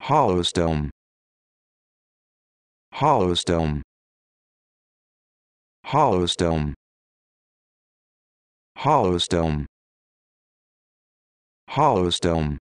Hollowstone Hollowstone Hollowstone Hollowstone Hollowstone